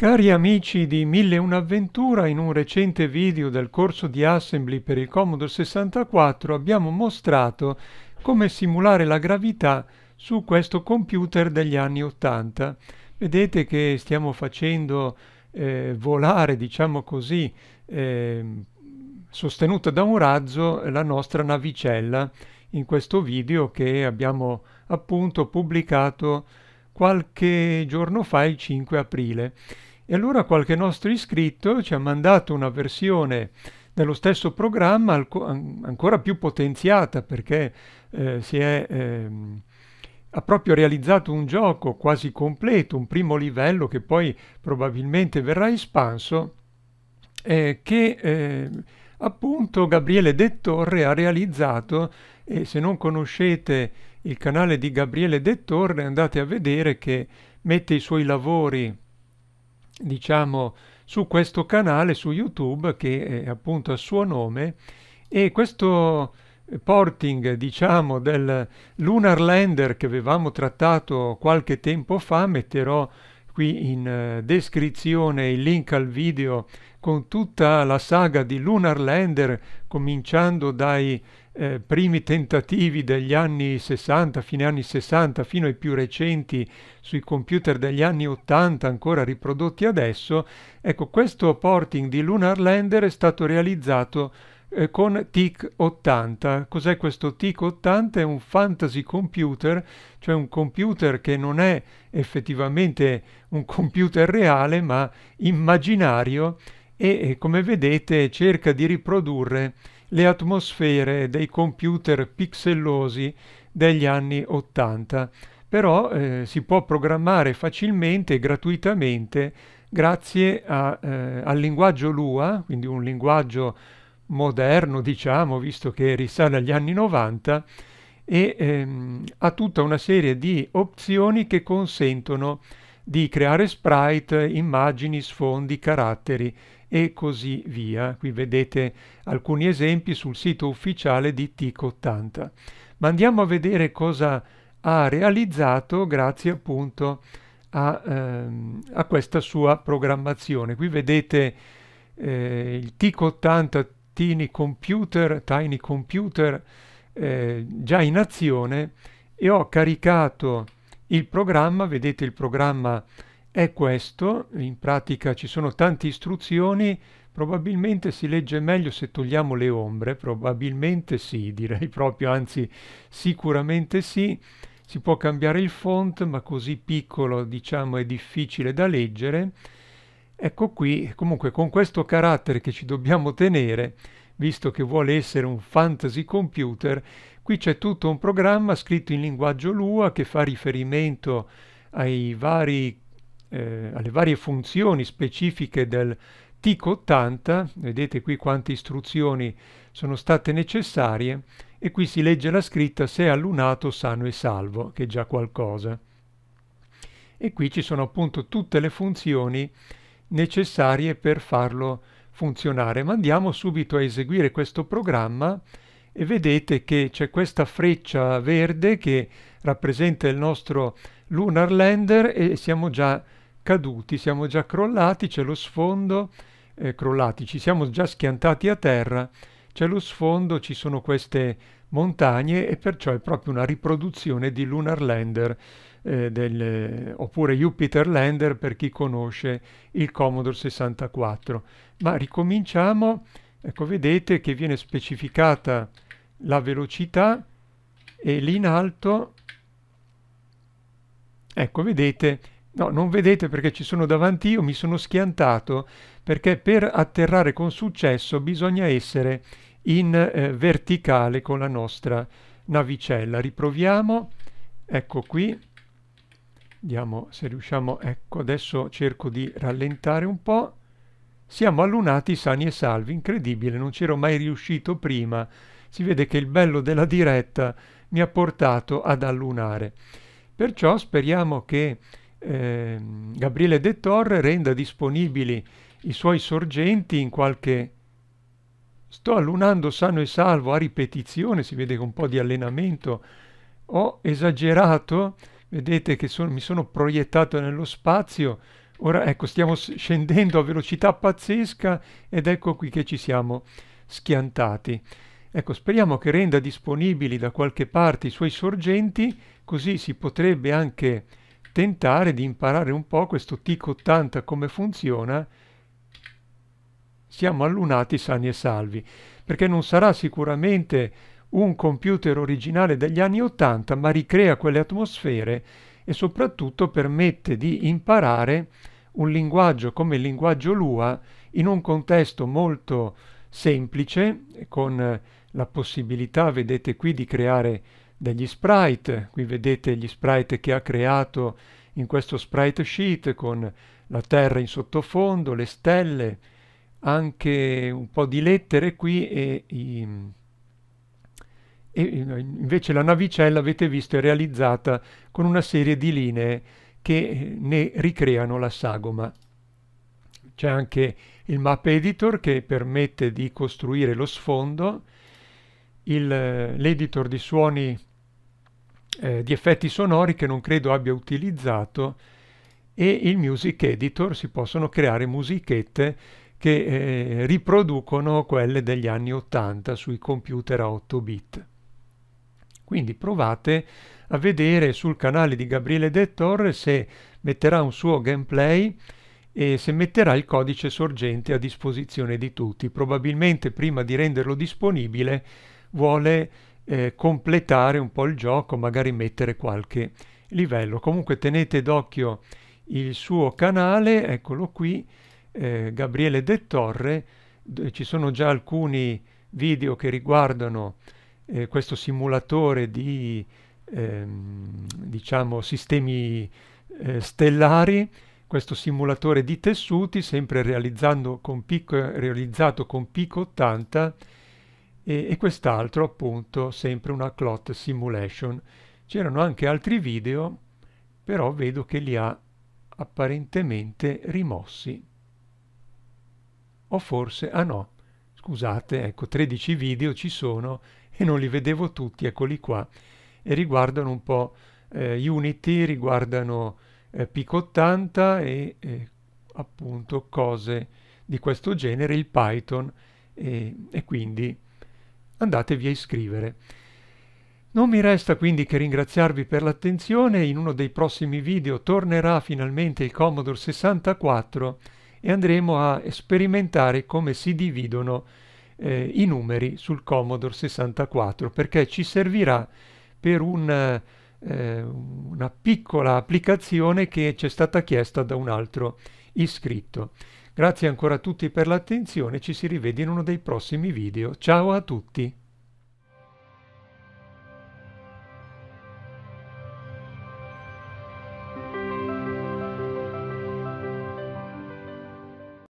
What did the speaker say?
Cari amici di 1001 Un'Avventura, in un recente video del corso di Assembly per il Commodore 64 abbiamo mostrato come simulare la gravità su questo computer degli anni 80. Vedete che stiamo facendo eh, volare, diciamo così, eh, sostenuta da un razzo, la nostra navicella in questo video che abbiamo appunto pubblicato qualche giorno fa, il 5 aprile. E allora qualche nostro iscritto ci ha mandato una versione dello stesso programma ancora più potenziata perché eh, si è, eh, ha proprio realizzato un gioco quasi completo, un primo livello che poi probabilmente verrà espanso, eh, che eh, appunto Gabriele De Torre ha realizzato e se non conoscete il canale di Gabriele De Torre andate a vedere che mette i suoi lavori diciamo su questo canale su YouTube che è appunto a suo nome e questo porting diciamo del Lunar Lander che avevamo trattato qualche tempo fa metterò qui in eh, descrizione il link al video con tutta la saga di Lunar Lander cominciando dai eh, primi tentativi degli anni 60, fine anni 60, fino ai più recenti sui computer degli anni 80 ancora riprodotti adesso, ecco questo porting di Lunar Lander è stato realizzato eh, con TIC 80. Cos'è questo TIC 80? È un fantasy computer, cioè un computer che non è effettivamente un computer reale ma immaginario e, e eh, come vedete cerca di riprodurre le atmosfere dei computer pixellosi degli anni 80, però eh, si può programmare facilmente e gratuitamente grazie a, eh, al linguaggio Lua, quindi un linguaggio moderno, diciamo, visto che risale agli anni 90, e ehm, ha tutta una serie di opzioni che consentono di creare sprite, immagini, sfondi, caratteri, e così via. Qui vedete alcuni esempi sul sito ufficiale di TIC80. Ma andiamo a vedere cosa ha realizzato grazie appunto a, ehm, a questa sua programmazione. Qui vedete eh, il TIC80 Tiny Computer, Tiny Computer eh, già in azione e ho caricato il programma, vedete il programma è questo, in pratica ci sono tante istruzioni, probabilmente si legge meglio se togliamo le ombre, probabilmente sì, direi proprio, anzi sicuramente sì, si può cambiare il font, ma così piccolo diciamo è difficile da leggere. Ecco qui, comunque con questo carattere che ci dobbiamo tenere, visto che vuole essere un fantasy computer, qui c'è tutto un programma scritto in linguaggio Lua che fa riferimento ai vari eh, alle varie funzioni specifiche del TIC80, vedete qui quante istruzioni sono state necessarie, e qui si legge la scritta se è allunato sano e salvo, che è già qualcosa. E qui ci sono appunto tutte le funzioni necessarie per farlo funzionare. Ma andiamo subito a eseguire questo programma e vedete che c'è questa freccia verde che rappresenta il nostro Lunar Lander e siamo già caduti, siamo già crollati, c'è lo sfondo, eh, crollati, ci siamo già schiantati a terra, c'è lo sfondo, ci sono queste montagne e perciò è proprio una riproduzione di Lunar Lander eh, del, oppure Jupiter Lander per chi conosce il Commodore 64. Ma ricominciamo, ecco vedete che viene specificata la velocità e lì in alto, ecco vedete No, non vedete perché ci sono davanti io, mi sono schiantato, perché per atterrare con successo bisogna essere in eh, verticale con la nostra navicella. Riproviamo, ecco qui, vediamo se riusciamo, ecco adesso cerco di rallentare un po'. Siamo allunati sani e salvi, incredibile, non c'ero mai riuscito prima. Si vede che il bello della diretta mi ha portato ad allunare. Perciò speriamo che eh, Gabriele De Torre renda disponibili i suoi sorgenti in qualche... Sto allunando sano e salvo a ripetizione, si vede che un po' di allenamento ho esagerato, vedete che son, mi sono proiettato nello spazio, ora ecco stiamo scendendo a velocità pazzesca ed ecco qui che ci siamo schiantati. Ecco, speriamo che renda disponibili da qualche parte i suoi sorgenti, così si potrebbe anche tentare di imparare un po' questo TIC 80 come funziona siamo allunati sani e salvi perché non sarà sicuramente un computer originale degli anni 80 ma ricrea quelle atmosfere e soprattutto permette di imparare un linguaggio come il linguaggio Lua in un contesto molto semplice con la possibilità vedete qui di creare degli sprite. Qui vedete gli sprite che ha creato in questo sprite sheet con la terra in sottofondo, le stelle, anche un po' di lettere qui e, i, e invece la navicella avete visto è realizzata con una serie di linee che ne ricreano la sagoma. C'è anche il map editor che permette di costruire lo sfondo, l'editor di suoni eh, di effetti sonori che non credo abbia utilizzato e il music editor si possono creare musichette che eh, riproducono quelle degli anni 80 sui computer a 8 bit. Quindi provate a vedere sul canale di Gabriele De Torre se metterà un suo gameplay e se metterà il codice sorgente a disposizione di tutti. Probabilmente prima di renderlo disponibile vuole eh, completare un po' il gioco, magari mettere qualche livello. Comunque tenete d'occhio il suo canale, eccolo qui, eh, Gabriele De Torre, ci sono già alcuni video che riguardano eh, questo simulatore di ehm, diciamo sistemi eh, stellari, questo simulatore di tessuti sempre con pic, realizzato con Pico 80 e, e quest'altro appunto sempre una clot simulation. C'erano anche altri video, però vedo che li ha apparentemente rimossi. O forse, ah no, scusate, ecco, 13 video ci sono e non li vedevo tutti, eccoli qua, e riguardano un po' eh, Unity, riguardano eh, Pico 80 e eh, appunto cose di questo genere, il Python e, e quindi andatevi a iscrivere. Non mi resta quindi che ringraziarvi per l'attenzione, in uno dei prossimi video tornerà finalmente il Commodore 64 e andremo a sperimentare come si dividono eh, i numeri sul Commodore 64 perché ci servirà per un, eh, una piccola applicazione che ci è stata chiesta da un altro iscritto. Grazie ancora a tutti per l'attenzione, ci si rivede in uno dei prossimi video. Ciao a tutti!